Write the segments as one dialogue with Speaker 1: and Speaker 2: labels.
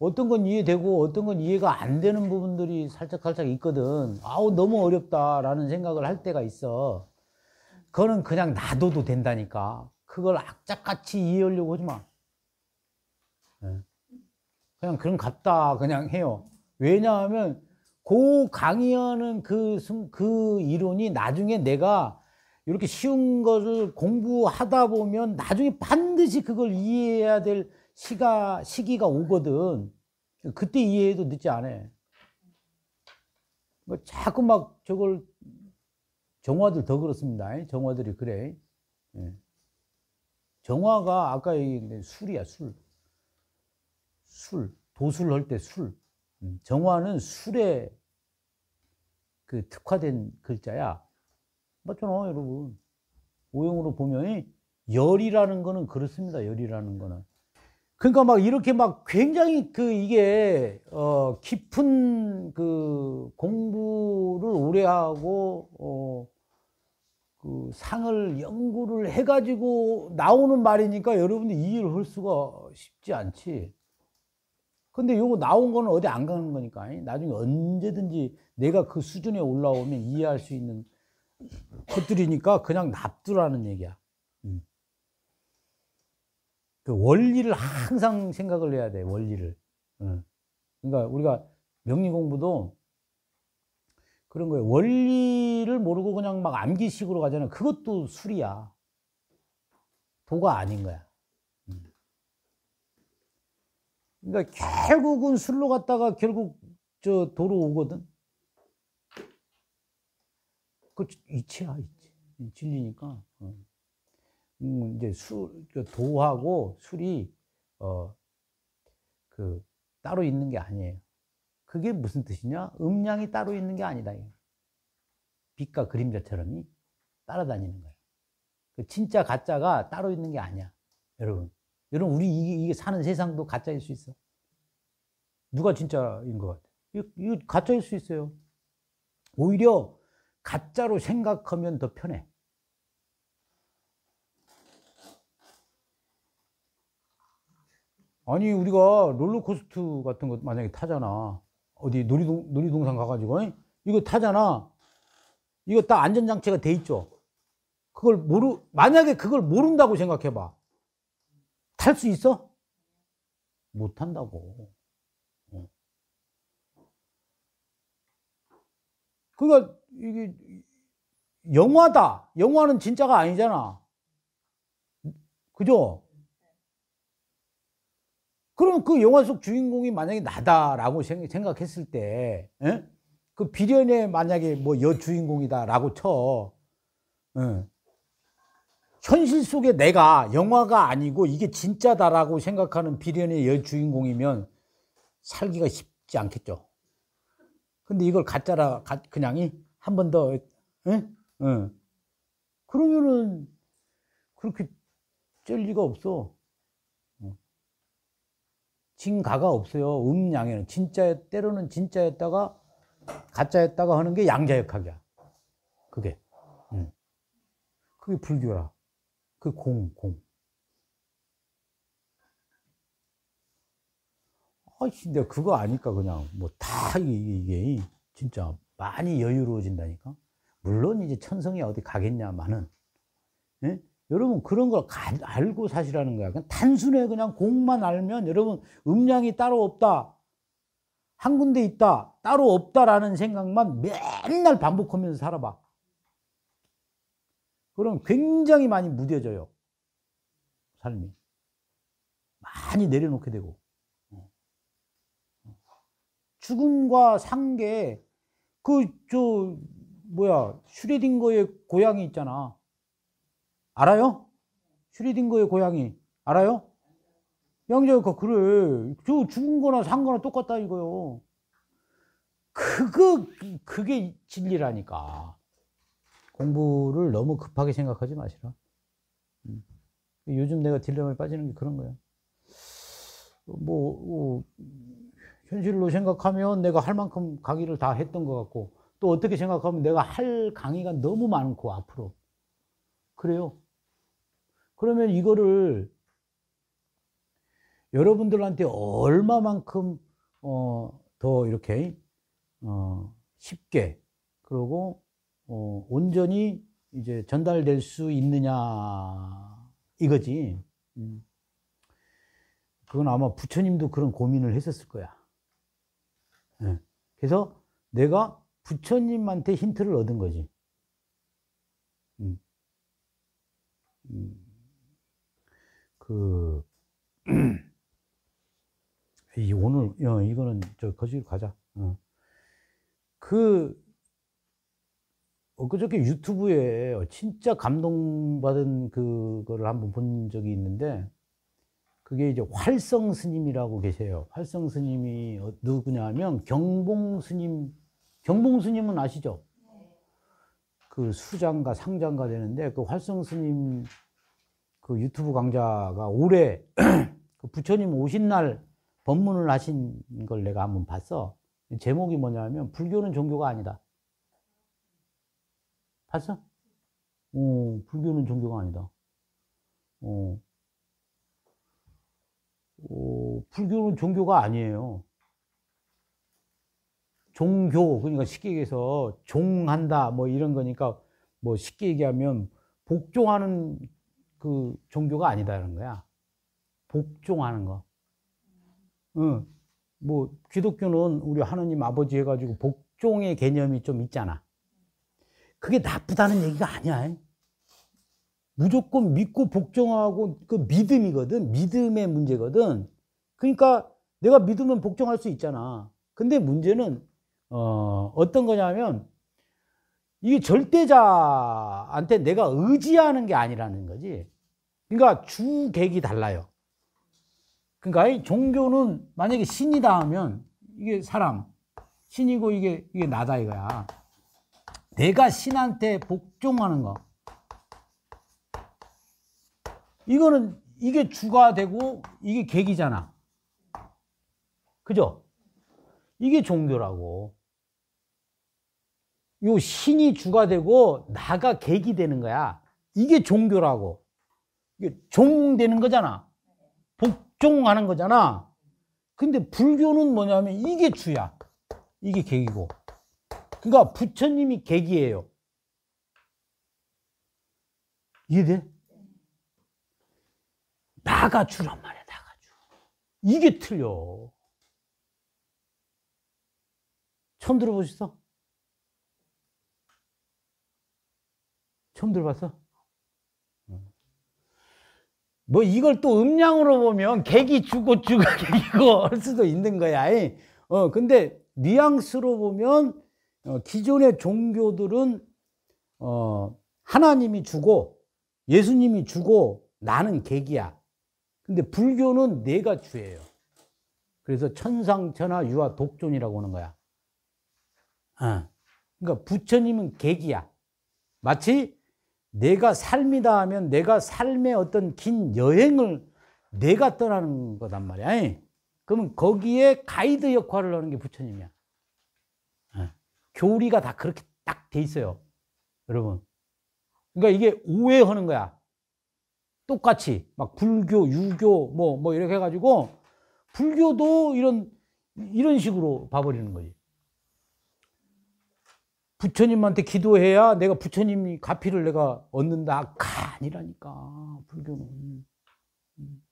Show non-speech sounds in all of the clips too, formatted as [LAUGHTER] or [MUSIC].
Speaker 1: 어떤 건 이해되고 어떤 건 이해가 안 되는 부분들이 살짝살짝 있거든. 아우, 너무 어렵다라는 생각을 할 때가 있어. 그거는 그냥 놔둬도 된다니까. 그걸 악착같이 이해하려고 하지 마. 네. 그냥 그런 같다 그냥 해요. 왜냐하면 그 강의하는 그, 그 이론이 나중에 내가 이렇게 쉬운 것을 공부하다 보면 나중에 반드시 그걸 이해해야 될 시가, 시기가 오거든. 그때 이해해도 늦지 않아. 뭐 자꾸 막 저걸 정화들 더 그렇습니다. 정화들이 그래. 예. 정화가 아까 얘기했 는데 술이야, 술. 술, 도술 할때 술. 음, 정화는 술에 그 특화된 글자야. 맞잖아, 여러분. 오형으로 보면 열이라는 거는 그렇습니다. 열이라는 거는. 그러니까 막 이렇게 막 굉장히 그 이게 어 깊은 그 공부를 오래 하고 어그 상을 연구를 해가지고 나오는 말이니까 여러분들 이해를 할 수가 쉽지 않지. 근데 요거 나온 거는 어디 안 가는 거니까 나중에 언제든지 내가 그 수준에 올라오면 이해할 수 있는 것들이니까 그냥 납두라는 얘기야. 음. 그 원리를 항상 생각을 해야 돼 원리를. 어. 그러니까 우리가 명리 공부도 그런 거예요. 원리를 모르고 그냥 막 암기식으로 가잖아 그것도 술이야. 도가 아닌 거야. 그러니까 결국은 술로 갔다가 결국 저 도로 오거든. 그 이체야 이체 진리니까. 어. 음, 이제 술 그 도하고 술이 어그 따로 있는 게 아니에요. 그게 무슨 뜻이냐? 음량이 따로 있는 게 아니다. 빛과 그림자처럼이 따라다니는 거예그 진짜 가짜가 따로 있는 게 아니야, 여러분. 여러분, 우리 이게, 이게 사는 세상도 가짜일 수 있어. 누가 진짜인 것 같아? 이거, 이거 가짜일 수 있어요. 오히려 가짜로 생각하면 더 편해. 아니 우리가 롤러코스터 같은 것 만약에 타잖아 어디 놀이동, 놀이동산 가가지고 이? 이거 타잖아 이거 다 안전장치가 돼 있죠 그걸 모르 만약에 그걸 모른다고 생각해봐 탈수 있어? 못 탄다고. 어. 그러니까 이게 영화다. 영화는 진짜가 아니잖아. 그죠? 그럼 그 영화 속 주인공이 만약에 나다라고 생각했을 때, 에? 예? 그 비련의 만약에 뭐 여주인공이다라고 쳐. 에. 예. 현실 속에 내가 영화가 아니고 이게 진짜다라고 생각하는 비련의 여주인공이면 살기가 쉽지 않겠죠. 근데 이걸 가짜라 그냥이 한 번 더, 응? 응. 그러면은 그렇게 쩔 리가 없어. 진가가 없어요. 음양에는 진짜 때로는 진짜였다가 가짜였다가 하는 게 양자역학이야. 그게, 응. 그게 불교라. 그 공, 공. 아이씨, 내가 그거 아니까 그냥 뭐다 이게 진짜 많이 여유로워진다니까. 물론 이제 천성이 어디 가겠냐마는. 예? 여러분 그런 걸 가, 알고 사시라는 거야. 그냥 단순해 그냥 공만 알면 여러분 음량이 따로 없다. 한 군데 있다. 따로 없다라는 생각만 맨날 반복하면서 살아봐. 그럼 굉장히 많이 무뎌져요. 삶이. 많이 내려놓게 되고. 죽음과 상계, 그, 저, 뭐야, 슈리딩거의 고양이 있잖아. 알아요? 슈리딩거의 고양이. 알아요? 양자역 그 그래. 저 죽은 거나 산 거나 똑같다 이거요. 그거, 그게 진리라니까. 공부를 너무 급하게 생각하지 마시라. 음. 요즘 내가 딜레마에 빠지는 게 그런 거야. 뭐, 뭐, 현실로 생각하면 내가 할 만큼 강의를 다 했던 것 같고, 또 어떻게 생각하면 내가 할 강의가 너무 많고, 앞으로. 그래요. 그러면 이거를 여러분들한테 얼마만큼, 어, 더 이렇게, 어, 쉽게, 그러고 어, 온전히 이제 전달될 수 있느냐 이거지. 음. 그건 아마 부처님도 그런 고민을 했었을 거야. 예. 그래서 내가 부처님한테 힌트를 얻은 거지. 음. 음. 그, [CLEARS THROAT] 오늘, 어, 이거는 저 거실 가자. 어. 그, 그저께 유튜브에 진짜 감동받은 그거를 한번 본 적이 있는데 그게 이제 활성 스님이라고 계세요. 활성 스님이 어, 누구냐 하면 경봉 스님, 경봉 스님은 아시죠? 그수장과 상장가 되는데 그 활성 스님 그 유튜브 강좌가 올해 [CLEARS THROAT] 그 부처님 오신 날 법문을 하신 걸 내가 한번 봤어. 제목이 뭐냐면 하 불교는 종교가 아니다. 봤어? 어, 불교는 종교가 아니다. 어. 어, 불교는 종교가 아니에요. 종교, 그러니까 쉽게 얘기해서 종한다, 뭐 이런 거니까 뭐 쉽게 얘기하면 복종하는 그 종교가 아니다라는 거야. 복종하는 거. 응. 뭐 기독교는 우리 하나님 아버지 해가지고 복종의 개념이 좀 있잖아. 그게 나쁘다는 얘기가 아니야. 무조건 믿고 복종하고 그 믿음이거든. 믿음의 문제거든. 그러니까 내가 믿으면 복종할 수 있잖아. 근데 문제는 어, 어떤 거냐면 이게 절대자한테 내가 의지하는 게 아니라는 거지. 그러니까 주객이 달라요. 그러니까 이 종교는 만약에 신이다 하면 이게 사람 신이고 이게 이게 나다 이거야. 내가 신한테 복종하는 거. 이거는 이게 주가 되고 이게 계기잖아 그죠? 이게 종교라고. 요 신이 주가 되고 나가 계기 되는 거야. 이게 종교라고. 이게 종되는 거잖아. 복종하는 거잖아. 근데 불교는 뭐냐면 이게 주야. 이게 계기고 그러니까 부처님이 계기예요. 이해돼? 나가 주란 말이야, 나가 주. 이게 틀려. 처음 들어보셨어? 처음 들어봤어? 뭐 이걸 또 음량으로 보면 객이 주고 주가 객이고 [LAUGHS] 할 수도 있는 거야. 어, 근데 뉘앙스로 보면 어, 기존의 종교들은 어, 하나님이 주고 예수님이 주고 나는 객이야. 근데 불교는 내가 주예요. 그래서 천상천하 유아 독존이라고 하는 거야. 어. 그러니까 부처님은 객이야. 마치 내가 삶이다 하면 내가 삶의 어떤 긴 여행을 내가 떠나는 거단 말이야. 그러면 거기에 가이드 역할을 하는 게 부처님이야. 교리가 다 그렇게 딱 돼 있어요. 여러분. 그러니까 이게 오해하는 거야. 똑같이 막 불교, 유교 뭐뭐 뭐 이렇게 해 가지고 불교도 이런 이런 식으로 봐 버리는 거지. 부처님한테 기도해야 내가 부처님이 가피를 내가 얻는다. 가 아니라니까. 불교는. 음.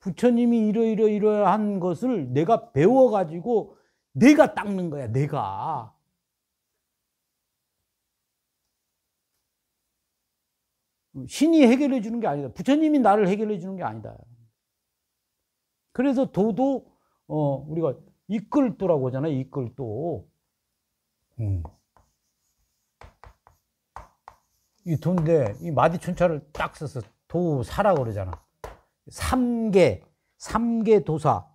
Speaker 1: 부처님이 이러이러이러한 것을 내가 배워가지고 내가 닦는 거야, 내가. 신이 해결해 주는 게 아니다. 부처님이 나를 해결해 주는 게 아니다. 그래서 도도, 어, 우리가 이끌도라고 하잖아요, 이끌도. 음. 이 도인데, 이 마디춘차를 딱 써서 도사라고 그러잖아. 삼계, 삼계 도사.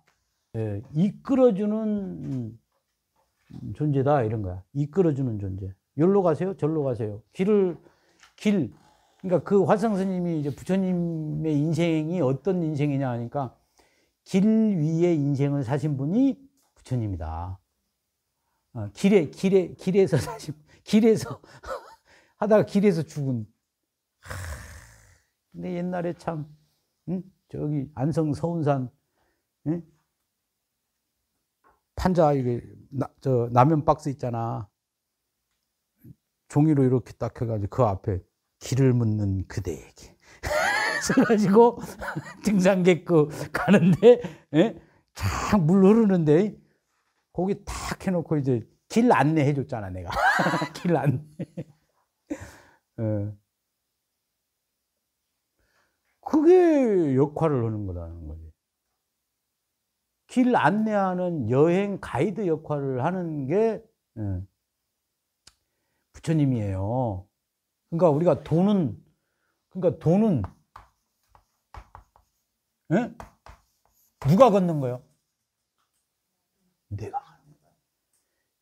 Speaker 1: 예, 이끌어주는 존재다 이런 거야. 이끌어주는 존재. 열로 가세요, 절로 가세요. 길을 길. 그러니까 그 화상 스님이 이제 부처님의 인생이 어떤 인생이냐 하니까 길 위에 인생을 사신 분이 부처님이다. 어, 길에 길에 길에서 사신 길에서 [LAUGHS] 하다가 길에서 죽은. 하, 근데 옛날에 참 응? 저기 안성 서운산 응? 판자 이게 나, 저 라면 박스 있잖아. 종이로 이렇게 딱 해가지고 그 앞에 길을 묻는 그대에게. [LAUGHS] 그래가지고 등산객 그 가는데 예? 쫙물 흐르는데 거기 탁 해놓고 이제 길 안내해 줬잖아 내가 [LAUGHS] 길 안내. 어. 그게 역할을 하는 거다. 길 안내하는 여행 가이드 역할을 하는 게 예, 부처님이에요. 그러니까 우리가 돈은 그러니까 돈은 에? 예? 누가 걷는 거예요? 내가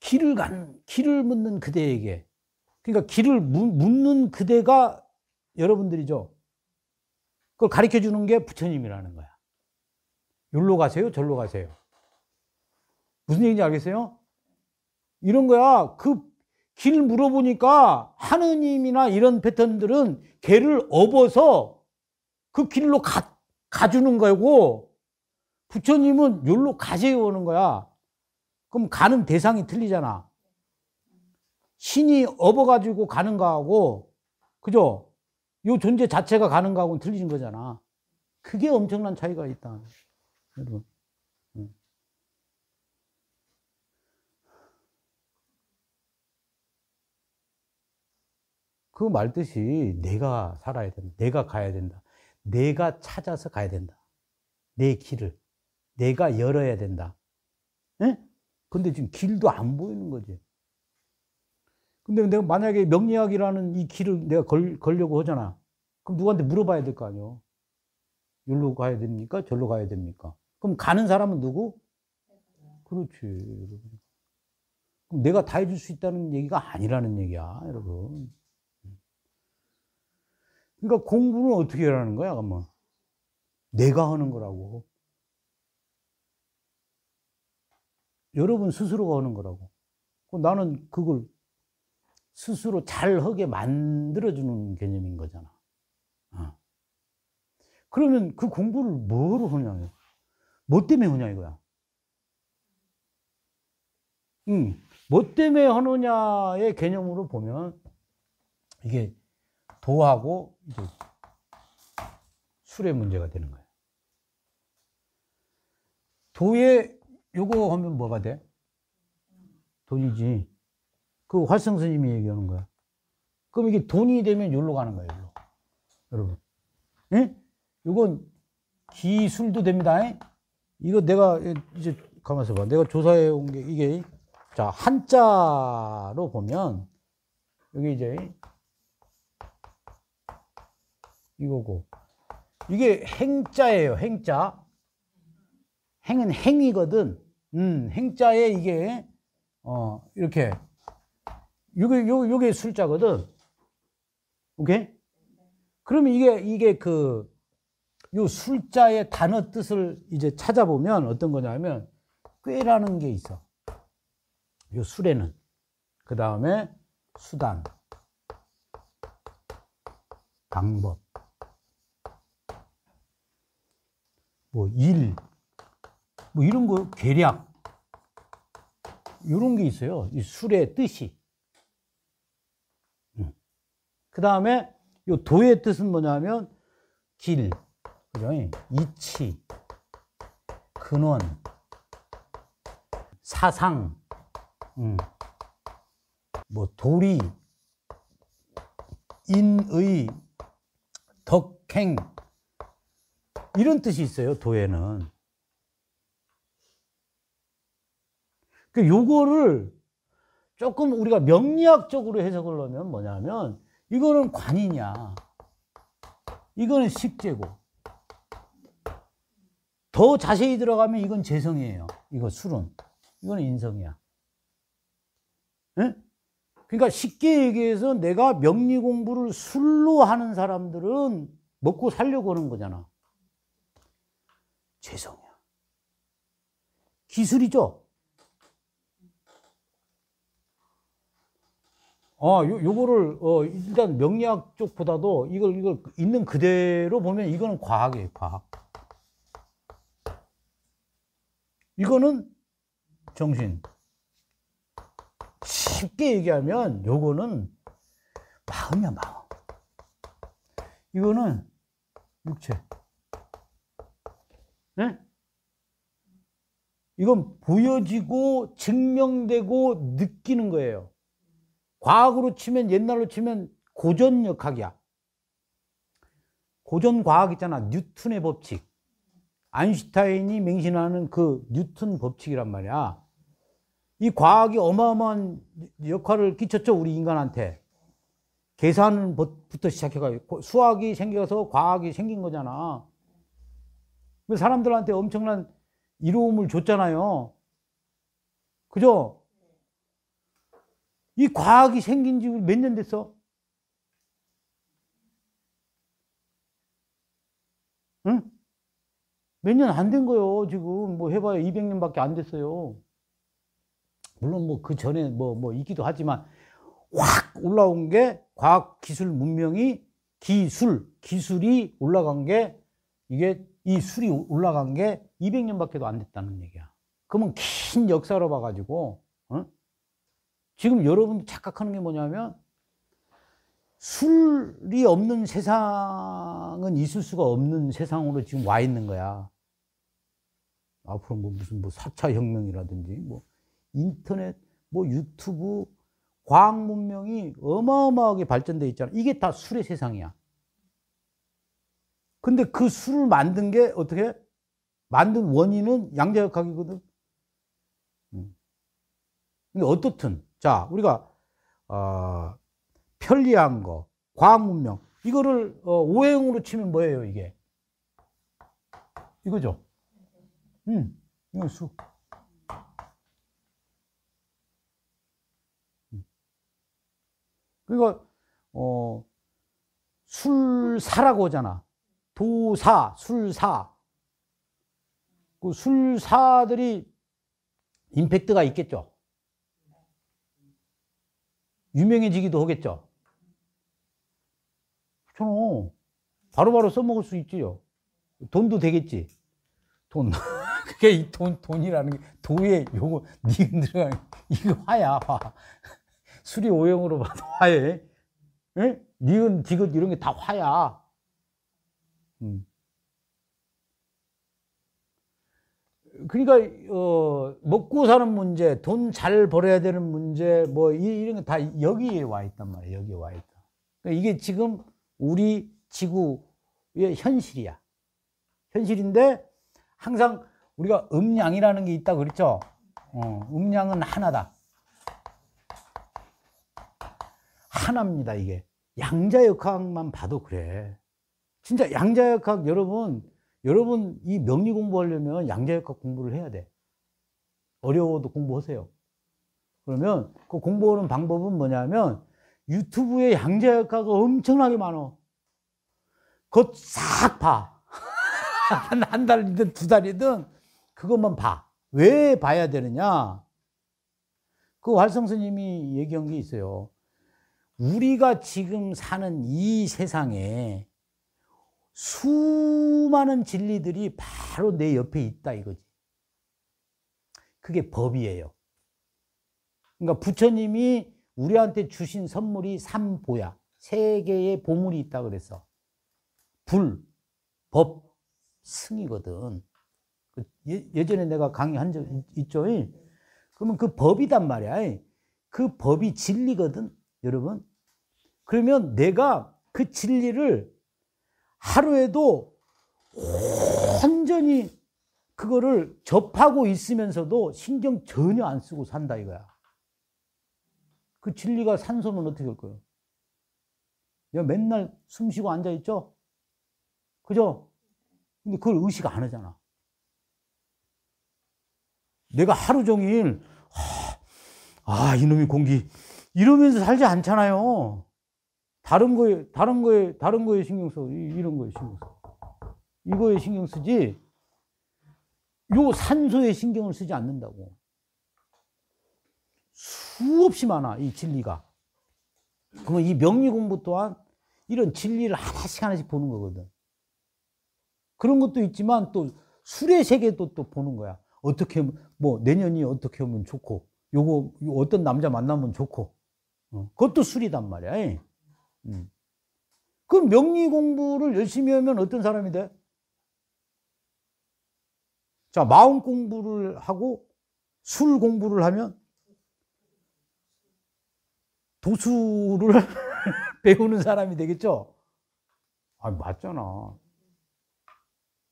Speaker 1: 길을 가 길을 묻는 그대에게 그러니까 길을 묻는 그대가 여러분들이죠. 그걸 가르쳐 주는 게 부처님이라는 거야. 여기로 가세요? 절로 가세요? 무슨 얘기인지 알겠어요? 이런 거야. 그 길 물어보니까 하느님이나 이런 패턴들은 개를 업어서 그 길로 가, 가주는 거고 부처님은 여기로 가세요 오는 거야. 그럼 가는 대상이 틀리잖아. 신이 업어가지고 가는 거하고, 그죠? 요 존재 자체가 가는 거하고는 틀린 거잖아. 그게 엄청난 차이가 있다. 여러분. 예. 그말 뜻이 내가 살아야 된다. 내가 가야 된다. 내가 찾아서 가야 된다. 내 길을. 내가 열어야 된다. 예? 근데 지금 길도 안 보이는 거지. 근데 내가 만약에 명리학이라는 이 길을 내가 걸, 걸려고 하잖아. 그럼 누구한테 물어봐야 될 거 아니요? 에 여기로 가야 됩니까? 절로 가야 됩니까? 그럼 가는 사람은 누구? 그렇지. 그럼 내가 다 해줄 수 있다는 얘기가 아니라는 얘기야, 여러분. 그러니까 공부는 어떻게 하라는 거야, 그러면? 내가 하는 거라고. 여러분 스스로가 하는 거라고. 나는 그걸 스스로 잘하게 만들어주는 개념인 거잖아. 어. 그러면 그 공부를 뭐로 하냐요? 뭐 때문에 우냐 이거야. 음, 뭐 때문에 하느냐의 개념으로 보면 이게 도하고 이제 술의 문제가 되는 거예 도에 요거 하면 뭐가 돼? 돈이지. 그 활성 스님이 얘기하는 거야. 그럼 이게 돈이 되면 여로 가는 거예요. 로 여러분, 예? 요건 기술도 됩니다. 에? 이거 내가 이제 가만있어 봐. 내가 조사해 온 게 이게 자 한자로 보면 여기 이제 이거고 이게 행자예요. 행자 행은 행이거든. 음 행자에 이게 어 이렇게 요게 요 요게 술자거든. 오케이? 그러면 이게 이게 그이 술자의 단어 뜻을 이제 찾아보면 어떤 거냐면 꾀라는 게 있어. 요 술에는 그 다음에 수단, 방법, 뭐 일, 뭐 이런 거 계략 이런 게 있어요. 이 술의 뜻이. 음. 그 다음에 이 도의 뜻은 뭐냐면 길, 그죠? 이치, 근원, 사상, 음, 뭐 도리, 인의, 덕행 이런 뜻이 있어요. 도에는. 그 요거를 조금 우리가 명리학적으로 해석을 하면 뭐냐면 이거는 관이냐, 이거는 식재고, 더 자세히 들어가면 이건 재성이에요. 이거 술은. 이건 인성이야. 응? 예? 그러니까 쉽게 얘기해서 내가 명리 공부를 술로 하는 사람들은 먹고 살려고 하는 거잖아. 재성이야. 기술이죠? 어, 요, 요거를, 어, 일단 명리학 쪽보다도 이걸, 이걸 있는 그대로 보면 이거는 과학이에요, 과학. 이거는 정신. 쉽게 얘기하면 요거는 마음이야, 마음. 이거는 육체. 네? 이건 보여지고 증명되고 느끼는 거예요. 과학으로 치면 옛날로 치면 고전역학이야. 고전과학 있잖아. 뉴턴의 법칙. 아인슈타인이 맹신하는 그 뉴턴 법칙이란 말이야. 이 과학이 어마어마한 역할을 끼쳤죠, 우리 인간한테. 계산부터 시작해가지고 수학이 생겨서 과학이 생긴 거잖아. 사람들한테 엄청난 이로움을 줬잖아요. 그죠? 이 과학이 생긴 지 몇 년 됐어? 몇년안된 거예요. 지금 뭐 해봐야 200년밖에 안 됐어요. 물론 뭐 그 전에 뭐뭐 뭐 있기도 하지만 확 올라온 게 과학 기술 문명이 기술 기술이 올라간 게 이게 이 술이 올라간 게 200년밖에도 안 됐다는 얘기야. 그러면 긴 역사로 봐가지고 어? 지금 여러분 착각하는 게 뭐냐면 술이 없는 세상은 있을 수가 없는 세상으로 지금 와 있는 거야. 앞으로 뭐 무슨 뭐 4차 혁명이라든지 뭐 인터넷 뭐 유튜브 과학 문명이 어마어마하게 발전돼 있잖아. 이게 다 술의 세상이야. 근데 그 술을 만든 게 어떻게 만든 원인은 양자역학이거든. 음. 근데 어떻든 자 우리가 어, 편리한 거 과학 문명 이거를 어, 오행으로 치면 뭐예요 이게 이거죠. 응, 이거 수. 그러니어 술사라고 하잖아. 도사, 술사. 그 술사들이 임팩트가 있겠죠. 유명해지기도 하겠죠. 그렇잖 바로바로 써먹을 수 있지요. 돈도 되겠지. 돈. [LAUGHS] 그게 이 돈, 돈이라는 게, 도에 요거, 니은 들어가는 이거 화야, 화. 수리 오형으로 봐도 화해. 응? 니은, 디귿 이런 게 다 화야. 음. 그러니까 어 먹고 사는 문제, 돈 잘 벌어야 되는 문제, 뭐 이런 게 다 여기에 와 있단 말이에요. 여기에 와 있다. 그러니까 이게 지금 우리 지구의 현실이야. 현실인데 항상 우리가 음량이라는 게있다 그랬죠? 어, 음량은 하나다. 하나입니다, 이게. 양자역학만 봐도 그래. 진짜 양자역학 여러분, 여러분 이 명리 공부하려면 양자역학 공부를 해야 돼. 어려워도 공부하세요. 그러면 그 공부하는 방법은 뭐냐면 유튜브에 양자역학이 엄청나게 많어. 그거싹 봐. [LAUGHS] 한, 한 달이든 두 달이든 그것만 봐. 왜 봐야 되느냐? 그 활성 스님이 얘기한 게 있어요. 우리가 지금 사는 이 세상에 수많은 진리들이 바로 내 옆에 있다 이거지. 그게 법이에요. 그러니까 부처님이 우리한테 주신 선물이 삼보야. 세 개의 보물이 있다 그래서. 불, 법, 승이거든. 예, 전에 내가 강의한 적 있죠. 예. 그러면 그 법이단 말이야. 예. 그 법이 진리거든, 여러분. 그러면 내가 그 진리를 하루에도 온전히 그거를 접하고 있으면서도 신경 전혀 안 쓰고 산다 이거야. 그 진리가 산소면 어떻게 될 거예요? 야, 맨날 숨 쉬고 앉아있죠? 그죠? 근데 그걸 의식 안 하잖아. 내가 하루 종일 아 이놈의 공기 이러면서 살지 않잖아요. 다른 거에 다른 거에 다른 거에 신경 써 이런 거에 신경 써 이거에 신경 쓰지 요 산소에 신경을 쓰지 않는다고 수없이 많아 이 진리가 그러면 이 명리 공부 또한 이런 진리를 하나씩 하나씩 보는 거거든 그런 것도 있지만 또 술의 세계도 또 보는 거야 어떻게 뭐 내년이 어떻게 하면 좋고 요거 어떤 남자 만나면 좋고 어, 그것도 술이단 말이야. 예. 음. 그 명리 공부를 열심히 하면 어떤 사람이 돼? 자, 마음 공부를 하고 술 공부를 하면 도수를 [LAUGHS] 배우는 사람이 되겠죠? 아, 맞잖아.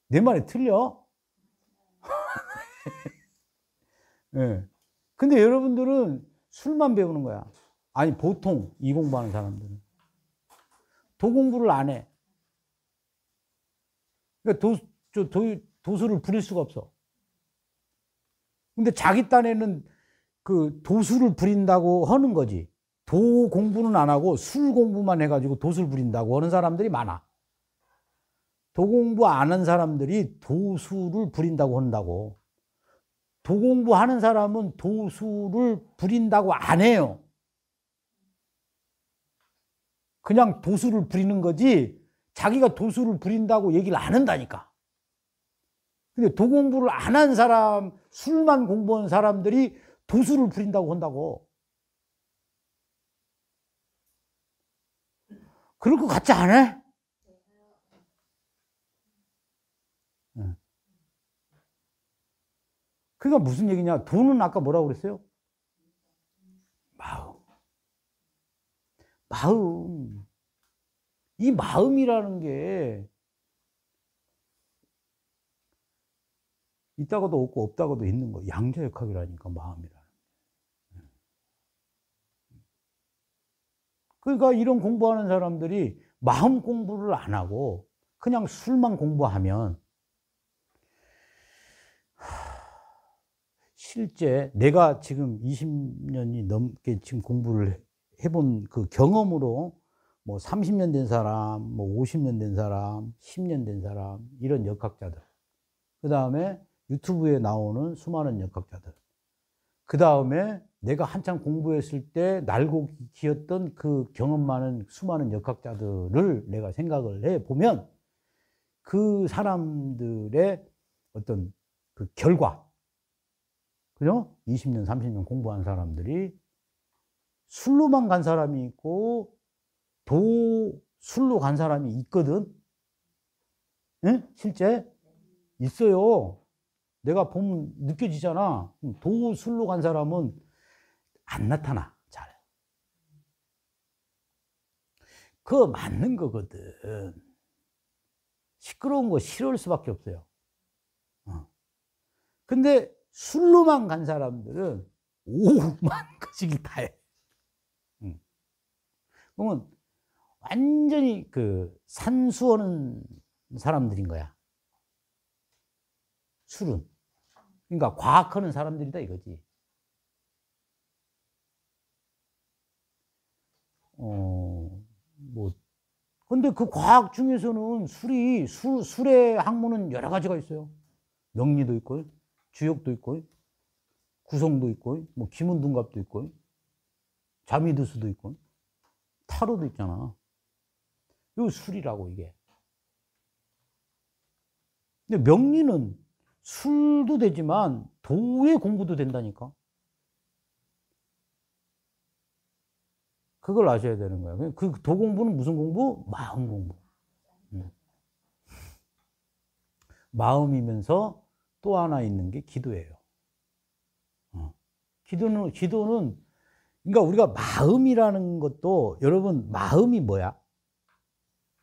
Speaker 1: 내 말이 틀려? [LAUGHS] 예. 근데 여러분들은 술만 배우는 거야. 아니, 보통 이 공부하는 사람들은. 도 공부를 안 해. 그러니까 도, 저, 도, 도수를 부릴 수가 없어. 근데 자기 딴에는 그 도수를 부린다고 하는 거지. 도 공부는 안 하고 술 공부만 해가지고 도수를 부린다고 하는 사람들이 많아. 도 공부 안 한 사람들이 도수를 부린다고 한다고. 도공부하는 사람은 도수를 부린다고 안 해요. 그냥 도수를 부리는 거지 자기가 도수를 부린다고 얘기를 안 한다니까. 근데 도공부를 안 한 사람, 술만 공부한 사람들이 도수를 부린다고 한다고. 그럴 것 같지 않아? 그러니까 무슨 얘기냐? 돈은 아까 뭐라고 그랬어요? 마음. 마음. 이 마음이라는 게 있다고도 없고 없다고도 있는 거. 양자역학이라니까 마음이라. 그러니까 이런 공부하는 사람들이 마음 공부를 안 하고 그냥 술만 공부하면 실제 내가 지금 20년이 넘게 지금 공부를 해본 그 경험으로 뭐 30년 된 사람, 뭐 50년 된 사람, 10년 된 사람, 이런 역학자들. 그 다음에 유튜브에 나오는 수많은 역학자들. 그 다음에 내가 한참 공부했을 때 날고 기었던 그 경험 많은 수많은 역학자들을 내가 생각을 해 보면 그 사람들의 어떤 그 결과, 그죠? 20년, 30년 공부한 사람들이 술로만 간 사람이 있고 도 술로 간 사람이 있거든. 응? 실제 있어요. 내가 보면 느껴지잖아. 도 술로 간 사람은 안 나타나. 잘. 그 맞는 거거든. 시끄러운 거 싫어할 수밖에 없어요. 어. 근데 술로만 간 사람들은 5만 가지길 다 해. 응. 그러면 완전히 그 산수하는 사람들인 거야. 술은. 그러니까 과학하는 사람들이다 이거지. 어, 뭐, 근데 그 과학 중에서는 술이, 술, 술의 학문은 여러 가지가 있어요. 명리도 있고, 주역도 있고, 구성도 있고, 뭐 김은둔갑도 있고, 자미두수도 있고, 타로도 있잖아. 이 술이라고 이게. 근데 명리는 술도 되지만 도의 공부도 된다니까. 그걸 아셔야 되는 거예그도 공부는 무슨 공부? 마음 공부. 음. 마음이면서 또 하나 있는 게 기도예요. 어. 기도는, 기도는, 그러니까 우리가 마음이라는 것도, 여러분, 마음이 뭐야?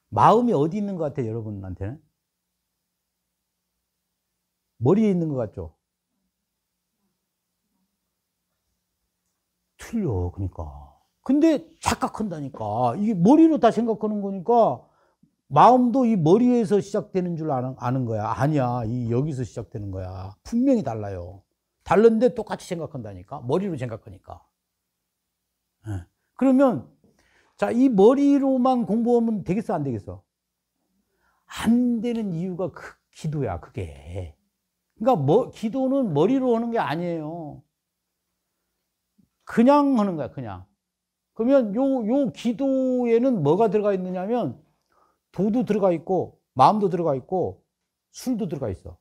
Speaker 1: 마음이 어디 있는 것 같아요, 여러분한테는? 머리에 있는 것 같죠? 틀려, 그러니까. 근데 착각한다니까. 이게 머리로 다 생각하는 거니까 마음도 이 머리에서 시작되는 줄 아는, 아는 거야. 아니야. 이 여기서 시작되는 거야. 분명히 달라요. 다른데 똑같이 생각한다니까. 머리로 생각하니까. 네. 그러면 자, 이 머리로만 공부하면 되겠어, 안 되겠어? 안 되는 이유가 그 기도야, 그게. 그러니까 뭐, 기도는 머리로 하는 게 아니에요. 그냥 하는 거야, 그냥. 그러면 요, 요 기도에는 뭐가 들어가 있느냐면 도도 들어가 있고 마음도 들어가 있고 술도 들어가 있어.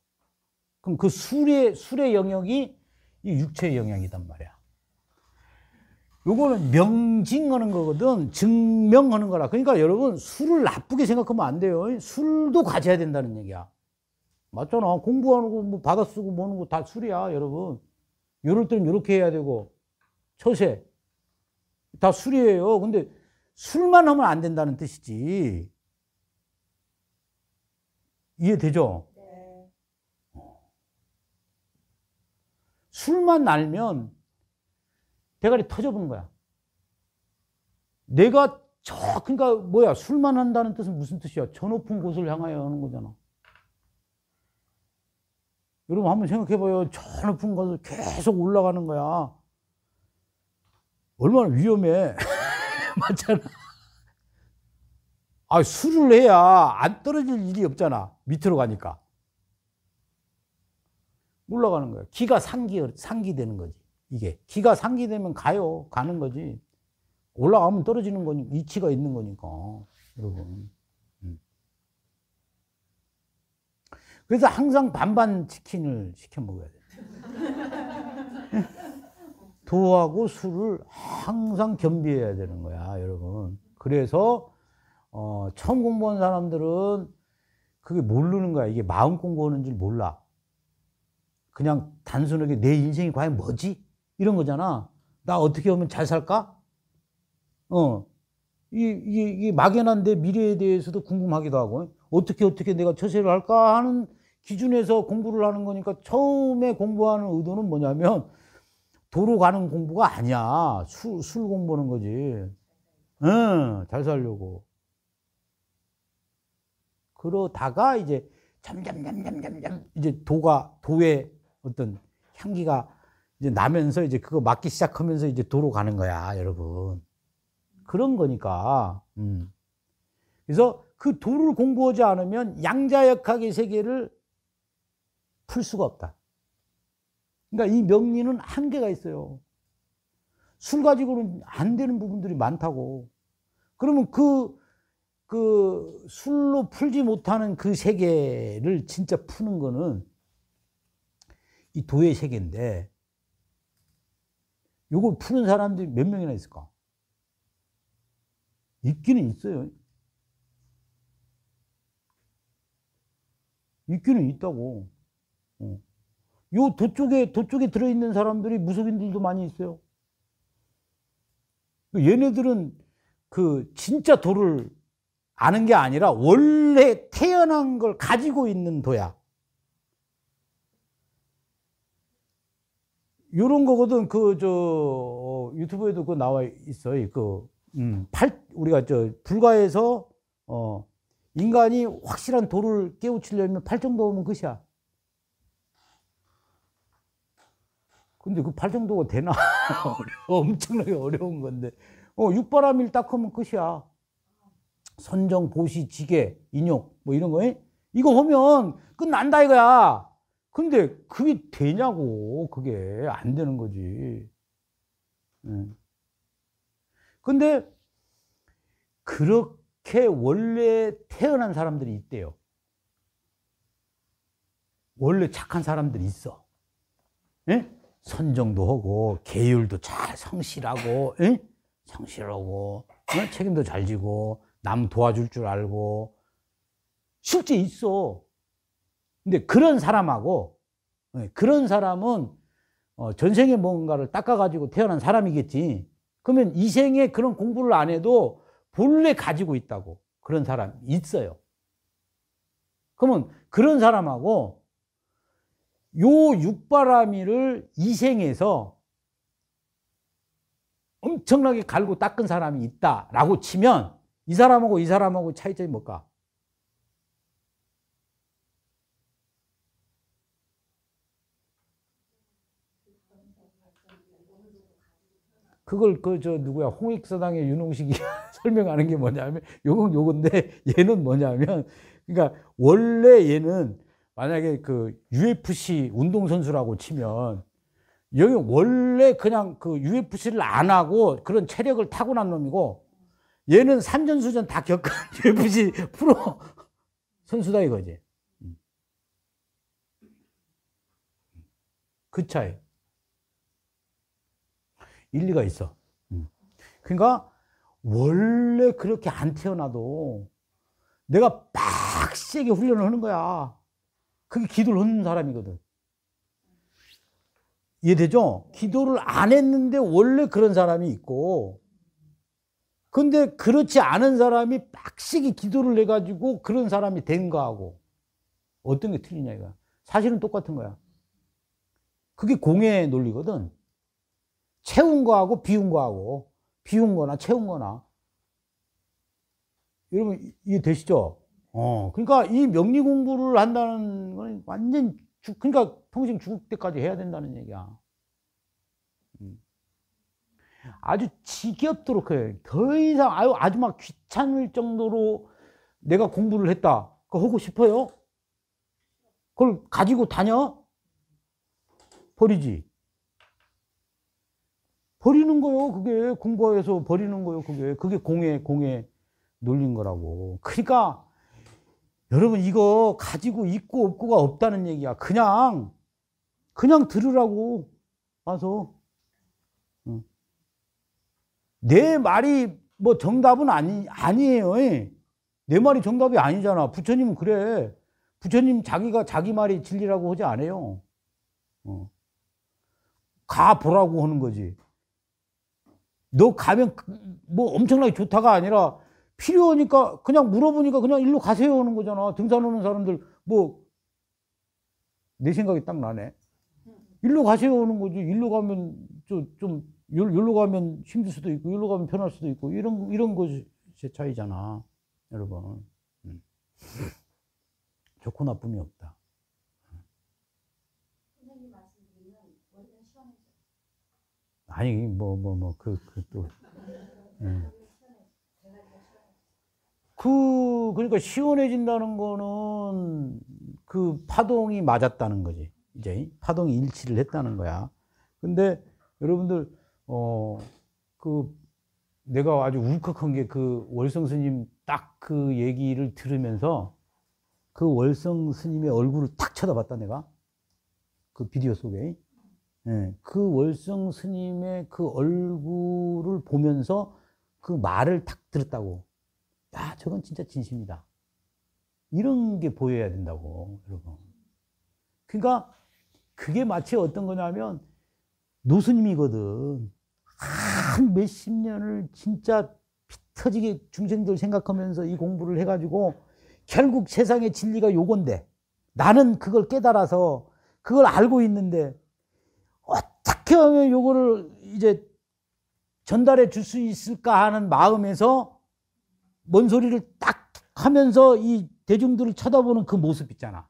Speaker 1: 그럼 그 술의 술의 영역이 이 육체의 영역이단 말이야. 요거는 명징하는 거거든. 증명하는 거라. 그러니까 여러분 술을 나쁘게 생각하면 안 돼요. 술도 가져야 된다는 얘기야. 맞잖아. 공부하는 거뭐 받아 쓰고 뭐는 거 다 술이야, 여러분. 요럴 때는 요렇게 해야 되고 처세 다 술이에요. 근데 술만 하면 안 된다는 뜻이지. 이해되죠? 네. 술만 알면 대가리 터져보는 거야. 내가 저, 그러니까 뭐야, 술만 한다는 뜻은 무슨 뜻이야? 저 높은 곳을 향하여 하는 거잖아. 여러분 한번 생각해봐요. 저 높은 곳을 계속 올라가는 거야. 얼마나 위험해. [LAUGHS] 맞잖아. 아, 술을 해야 안 떨어질 일이 없잖아. 밑으로 가니까. 올라가는 거야. 기가 상기, 상기되는 거지. 이게. 기가 상기되면 가요. 가는 거지. 올라가면 떨어지는 거니까, 위치가 있는 거니까. 여러분. 음. 그래서 항상 반반 치킨을 시켜 먹어야 돼. [LAUGHS] 도하고 술을 항상 겸비해야 되는 거야, 여러분. 그래서 어, 처음 공부한 사람들은 그게 모르는 거야. 이게 마음 공부하는 줄 몰라. 그냥 단순하게 내 인생이 과연 뭐지? 이런 거잖아. 나 어떻게 하면 잘 살까? 어. 이, 이, 이 막연한 내 미래에 대해서도 궁금하기도 하고, 어떻게 어떻게 내가 처세를 할까 하는 기준에서 공부를 하는 거니까 처음에 공부하는 의도는 뭐냐면 도로 가는 공부가 아니야. 술, 술 공부하는 거지. 응, 잘 살려고. 그러다가 이제 점점, 점점, 점점 음. 이제 도가, 도의 어떤 향기가 이제 나면서 이제 그거 맡기 시작하면서 이제 도로 가는 거야, 여러분. 그런 거니까, 음. 그래서 그 도를 공부하지 않으면 양자역학의 세계를 풀 수가 없다. 그러니까 이 명리는 한계가 있어요. 술 가지고는 안 되는 부분들이 많다고. 그러면 그그 술로 풀지 못하는 그 세계를 진짜 푸는 거는 이 도의 세계인데 이걸 푸는 사람들이 몇 명이나 있을까? 있기는 있어요. 있기는 있다고. 어. 요 도쪽에, 도쪽에 들어있는 사람들이 무속인들도 많이 있어요. 그 얘네들은 그 진짜 도를 아는 게 아니라 원래 태어난 걸 가지고 있는 도야. 요런 거거든. 그, 저, 어, 유튜브에도 그 나와 있어요. 그, 음, 팔, 우리가 저, 불가에서, 어, 인간이 확실한 도를 깨우치려면 팔 정도 오면 끝이야. 근데 그 팔 정도가 되나? [LAUGHS] 엄청나게 어려운 건데. 어, 육바람일 딱 하면 끝이야. 선정, 보시, 지게인용뭐 이런 거 이거 보면 끝난다 이거야. 근데 그게 되냐고 그게 안 되는 거지. 예. 근데 그렇게 원래 태어난 사람들이 있대요. 원래 착한 사람들이 있어. 예? 선정도 하고 계율도 잘 성실하고 예? 성실하고 어? 책임도 잘 지고 남 도와줄 줄 알고 실제 있어. 근데 그런 사람하고 예, 그런 사람은 어, 전생에 뭔가를 닦아가지고 태어난 사람이겠지. 그러면 이 생에 그런 공부를 안 해도 본래 가지고 있다고 그런 사람 있어요. 그러면 그런 사람하고 요 육바라미를 이 생에서 엄청나게 갈고 닦은 사람이 있다라고 치면 이 사람하고 이 사람하고 차이점이 뭘까? 그걸 그저 누구야 홍익서당의 윤홍식이 [LAUGHS] 설명하는 게 뭐냐면 요건 요건데 얘는 뭐냐면 그러니까 원래 얘는 만약에 그 UFC 운동 선수라고 치면 여기 원래 그냥 그 UFC를 안 하고 그런 체력을 타고난 놈이고 얘는 3전, 수전 다 겪은 UFC [LAUGHS] 프로 선수다 이거지. 음. 그 차이. 일리가 있어. 음. 그러니까 원래 그렇게 안 태어나도 내가 빡세게 훈련을 하는 거야. 그게 기도를 하는 사람이거든. 이해되죠? 기도를 안 했는데 원래 그런 사람이 있고 근데 그렇지 않은 사람이 빡시게 기도를 해가지고 그런 사람이 된 거하고 어떤 게 틀리냐 이거 사실은 똑같은 거야. 그게 공의 논리거든. 채운 거하고 비운 거하고 비운 거나 채운 거나 여러분 이해되시죠? 어, 그러니까 이 명리 공부를 한다는 건 완전 죽, 그러니까 평생 죽을 때까지 해야 된다는 얘기야. 아주 지겹도록 해요. 더 이상 아유 아주 막 귀찮을 정도로 내가 공부를 했다. 그 하고 싶어요? 그걸 가지고 다녀? 버리지. 버리는 거요. 그게 공부해서 버리는 거요. 그게 그게 공에 공에 놀린 거라고. 그러니까 여러분 이거 가지고 있고 없고가 없다는 얘기야. 그냥 그냥 들으라고 와서 내 말이 뭐 정답은 아니, 아니에요. 예. 내 말이 정답이 아니잖아. 부처님은 그래. 부처님 자기가 자기 말이 진리라고 하지 않아요. 어. 가 보라고 하는 거지. 너 가면 그, 뭐 엄청나게 좋다가 아니라 필요하니까 그냥 물어보니까 그냥 일로 가세요 하는 거잖아. 등산 오는 사람들 뭐내 생각이 딱 나네. 일로 가세요 하는 거지. 일로 가면 좀 여기로 가면 힘들 수도 있고, 여로 가면 편할 수도 있고, 이런, 이런 것이 차이잖아. 여러분. 음. 좋고 나쁨이 없다. 아니, 뭐, 뭐, 뭐, 그, 그, 또. 예. 그, 그러니까 시원해진다는 거는 그 파동이 맞았다는 거지. 이제 파동이 일치를 했다는 거야. 근데 여러분들 어, 그, 내가 아주 울컥한 게 그 월성 스님 딱 그 얘기를 들으면서 그 월성 스님의 얼굴을 탁 쳐다봤다, 내가. 그 비디오 속에. 예, 그 월성 스님의 그 얼굴을 보면서 그 말을 탁 들었다고. 야, 저건 진짜 진심이다. 이런 게 보여야 된다고, 여러분. 그러니까 그게 마치 어떤 거냐면 노스님이거든. 한 몇십 년을 진짜 피 터지게 중생들 생각하면서 이 공부를 해가지고 결국 세상의 진리가 요건데 나는 그걸 깨달아서 그걸 알고 있는데 어떻게 하면 요거를 이제 전달해 줄 수 있을까 하는 마음에서 뭔 소리를 딱 하면서 이 대중들을 쳐다보는 그 모습 있잖아.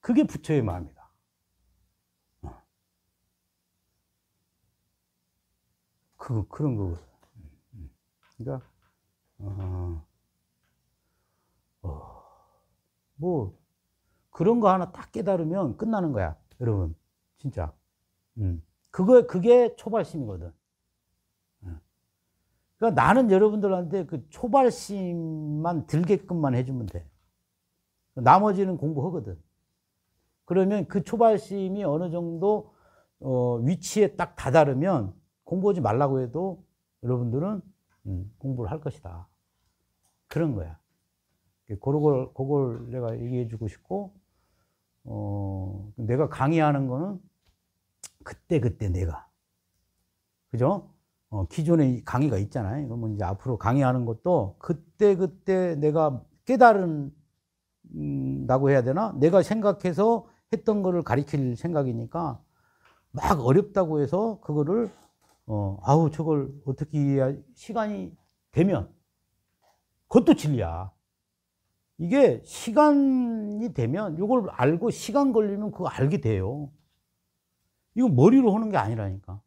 Speaker 1: 그게 부처의 마음이에요. 그, 그런 거거든. 그러니까, 어, 어, 뭐, 그런 거 하나 딱 깨달으면 끝나는 거야. 여러분, 진짜. 음. 그거, 그게 초발심이거든. 음. 그러니까 나는 여러분들한테 그 초발심만 들게끔만 해주면 돼. 나머지는 공부하거든. 그러면 그 초발심이 어느 정도 어, 위치에 딱 다다르면 공부하지 말라고 해도 여러분들은 음, 공부를 할 것이다. 그런 거야. 그걸, 그걸 내가 얘기해 주고 싶고, 어, 내가 강의하는 거는 그때그때 그때 내가. 그죠? 어, 기존의 강의가 있잖아요. 그러면 뭐 이제 앞으로 강의하는 것도 그때그때 그때 내가 깨달은, 다고 해야 되나? 내가 생각해서 했던 거를 가리킬 생각이니까 막 어렵다고 해서 그거를 어, 아우, 저걸 어떻게 해야, 시간이 되면, 그것도 진리야. 이게 시간이 되면, 이걸 알고 시간 걸리면 그거 알게 돼요. 이거 머리로 하는 게 아니라니까.